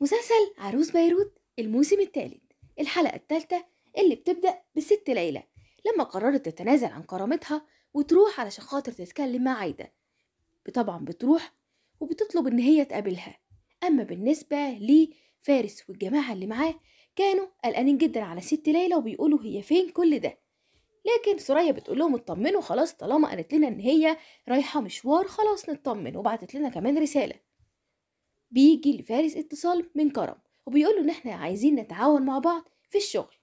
مسلسل عروس بيروت الموسم الثالث الحلقة الثالثة اللي بتبدأ بست ليلى لما قررت تتنازل عن كرامتها وتروح علشان خاطر تتكلم مع عايدة طبعا بتروح وبتطلب إن هي تقابلها أما بالنسبة لي فارس والجماعة اللي معاه كانوا قلقانين جدا على ست ليلى وبيقولوا هي فين كل ده لكن سرية بتقول لهم اطمنوا خلاص طالما قالت لنا ان هي رايحه مشوار خلاص نطمن وبعتت لنا كمان رساله بيجي لفارس اتصال من كرم وبيقول له ان احنا عايزين نتعاون مع بعض في الشغل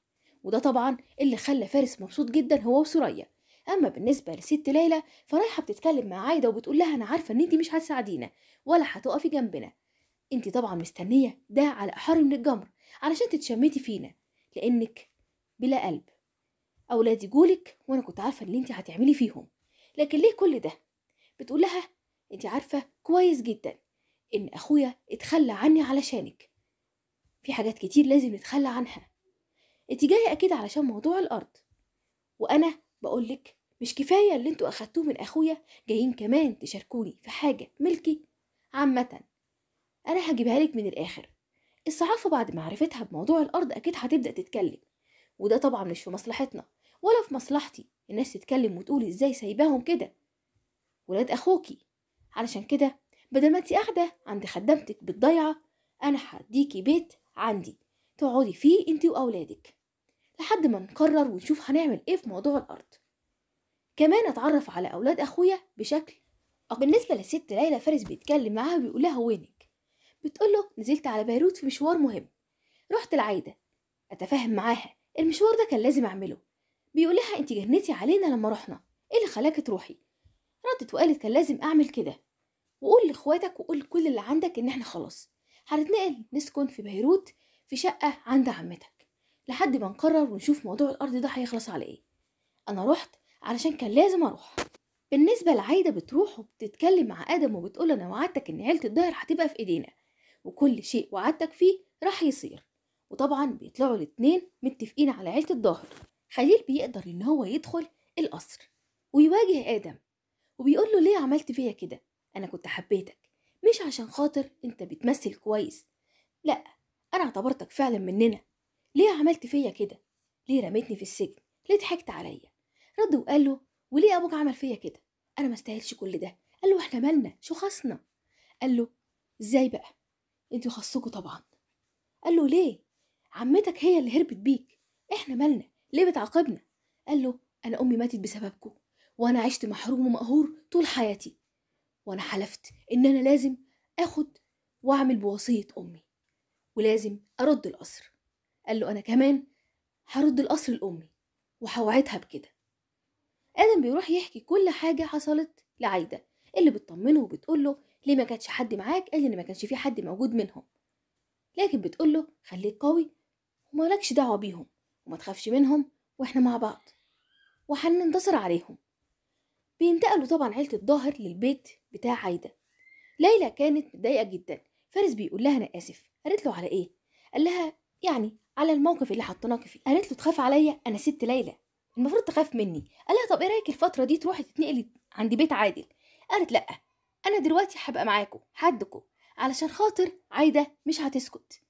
وده طبعا اللي خلى فارس مبسوط جدا هو وسريا اما بالنسبه لست ليلى فرايحه بتتكلم مع عايده وبتقول لها انا عارفه ان انت مش هتساعدينا ولا هتقفي جنبنا انت طبعا مستنيه ده على احر من الجمر علشان تتشمتي فينا لانك بلا قلب اولادي جولك وانا كنت عارفه ان انت هتعملي فيهم لكن ليه كل ده بتقول لها انت عارفه كويس جدا إن أخويا اتخلى عني علشانك في حاجات كتير لازم نتخلى عنها انت جاية أكيد علشان موضوع الأرض وأنا بقولك مش كفاية اللي انتوا أخدتوه من أخويا جايين كمان تشاركوني في حاجة ملكي عامة أنا هجيبها لك من الآخر الصحافة بعد معرفتها بموضوع الأرض أكيد هتبدأ تتكلم وده طبعا مش في مصلحتنا ولا في مصلحتي الناس تتكلم وتقول ازاي سايباهم كده ولاد أخوكي علشان كده بدل ما انت قاعدة عند خدامتك بالضيعة أنا هديكي بيت عندي تقعدي فيه انت وأولادك لحد ما نقرر ونشوف هنعمل ايه في موضوع الأرض كمان اتعرف على أولاد أخويا بشكل بالنسبة لست ليلى فارس بيتكلم معاها وبيقول لها وينك بتقول له نزلت على بيروت في مشوار مهم رحت العايدة أتفاهم معاها المشوار ده كان لازم أعمله بيقول لها انت جنتي علينا لما رحنا ايه اللي خلاكي تروحي ردت وقالت كان لازم أعمل كده وقول لاخواتك وقول كل اللي عندك ان احنا خلاص هنتنقل نسكن في بيروت في شقة عند عمتك لحد ما نقرر ونشوف موضوع الارض ده هيخلص على ايه انا رحت علشان كان لازم اروح بالنسبة لعايدة بتروح وبتتكلم مع آدم وبتقول أنا وعدتك إن عيلة الدهر هتبقى في إيدينا وكل شيء وعدتك فيه راح يصير وطبعا بيطلعوا الاتنين متفقين على عيلة الدهر خليل بيقدر إن هو يدخل القصر ويواجه آدم وبيقول له ليه عملت فيا كده أنا كنت حبيتك مش عشان خاطر أنت بتمثل كويس لأ أنا اعتبرتك فعلا مننا ليه عملت فيا كده ليه رميتني في السجن ليه ضحكت عليا رد وقال له وليه أبوك عمل فيا كده أنا ما استاهلش كل ده قال له إحنا مالنا شو خصنا قال له إزاي بقى أنتوا خصكوا طبعا قال له ليه عمتك هي اللي هربت بيك إحنا مالنا ليه بتعاقبنا قال له أنا أمي ماتت بسببكم وأنا عشت محروم ومقهور طول حياتي وانا حلفت ان انا لازم اخد واعمل بوصيه امي ولازم ارد القصر قال له انا كمان هرد القصر لامي وهوعدها بكده ادم بيروح يحكي كل حاجه حصلت لعايده اللي بتطمنه وبتقول له ليه ما كانش حد معاك قال ان ما كانش في حد موجود منهم لكن بتقول له خليك قوي لكش دعوه بيهم وما تخافش منهم واحنا مع بعض وهننتصر عليهم بينتقلوا طبعا عيلة الظاهر للبيت بتاع عايدة ليلى كانت متضايقة جدا فارس بيقول لها أنا آسف قالت له على إيه؟ قال لها يعني على الموقف اللي حطيناك فيه قالت له تخاف عليا أنا ست ليلى المفروض تخاف مني قال لها طب إيه رأيك الفترة دي تروحي تتنقلي عند بيت عادل قالت لأ أنا دلوقتي هبقى معاكو حدكو علشان خاطر عايدة مش هتسكت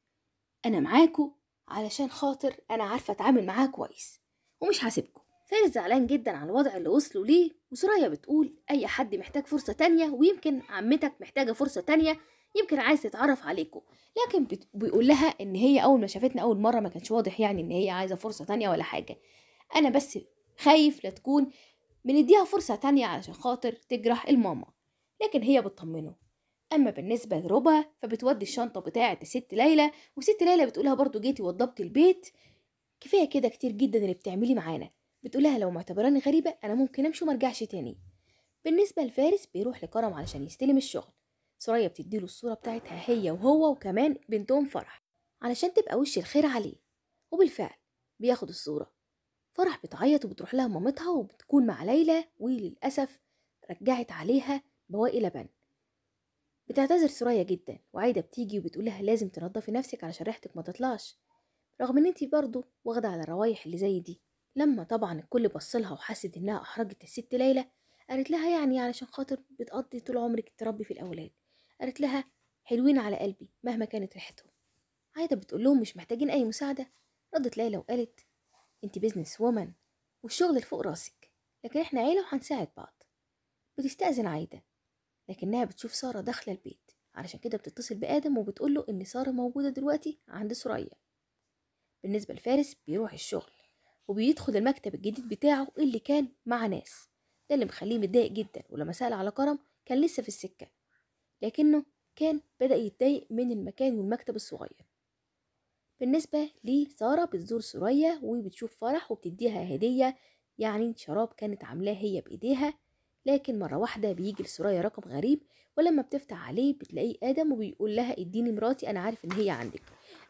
أنا معاكو علشان خاطر أنا عارفة أتعامل معاها كويس ومش هسيبكو فارس زعلان جدا على الوضع اللي وصلوا ليه وسرايا بتقول أي حد محتاج فرصة تانية ويمكن عمتك محتاجة فرصة تانية يمكن عايز تتعرف عليكم لكن بيقول لها ان هي اول ما شافتنا اول مره ما كانش واضح يعني ان هي عايزه فرصه تانية ولا حاجه انا بس خايف لا تكون بنديها فرصه تانية علشان خاطر تجرح الماما لكن هي بتطمنه اما بالنسبه لربا فبتودي الشنطه بتاعه الست ليلى وست ليلى بتقولها برضو جيتي وضبتي البيت كفايه كده كتير جدا اللي بتعملي معانا بتقولها لو معتبراني غريبة أنا ممكن أمشي ومرجعش تاني بالنسبة لفارس بيروح لكرم علشان يستلم الشغل سرية بتديله الصورة بتاعتها هي وهو وكمان بنتهم فرح علشان تبقى وش الخير عليه وبالفعل بياخد الصورة فرح بتعيط وبتروح لها مامتها وبتكون مع ليلى وللأسف رجعت عليها بواقي لبن بتعتذر سرية جدا وعايدة بتيجي وبتقولها لازم تنضفي نفسك علشان ريحتك ما تطلعش رغم ان انتي برضه واخدة على الروايح اللي زي دي لما طبعا الكل بصلها وحست انها احرجت الست ليلى قالت لها يعني علشان خاطر بتقضي طول عمرك تربي في الاولاد قالت لها حلوين على قلبي مهما كانت ريحتهم عايدة بتقول لهم مش محتاجين اي مساعدة ردت ليلى وقالت انت بيزنس وومن والشغل فوق راسك لكن احنا عيلة وهنساعد بعض بتستأذن عايدة لكنها بتشوف سارة داخلة البيت علشان كده بتتصل بآدم وبتقوله إن سارة موجودة دلوقتي عند سرية بالنسبة لفارس بيروح الشغل وبيدخل المكتب الجديد بتاعه اللي كان مع ناس ده اللي مخليه متضايق جدا ولما سأل على كرم كان لسه في السكة لكنه كان بدأ يتضايق من المكان والمكتب الصغير بالنسبة سارة بتزور سوريا وبتشوف فرح وبتديها هدية يعني شراب كانت عاملاه هي بإيديها لكن مرة واحدة بيجي لسوريا رقم غريب ولما بتفتح عليه بتلاقيه آدم وبيقول لها اديني مراتي أنا عارف إن هي عندك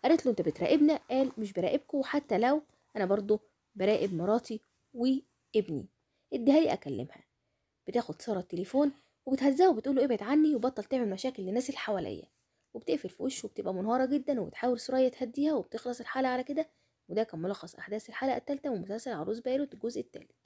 قالت له أنت بتراقبنا قال مش براقبكم وحتى لو أنا برضه براقب مراتي وابني اديها لي اكلمها بتاخد ساره التليفون وبتهزها وبتقول له ابعد عني وبطل تعمل مشاكل للناس اللي حواليا وبتقفل في وشه وبتبقى منهارة جدا وبتحاول سرايا تهديها وبتخلص الحلقة على كده وده كان ملخص أحداث الحلقة الثالثة من مسلسل عروس بيروت الجزء الثالث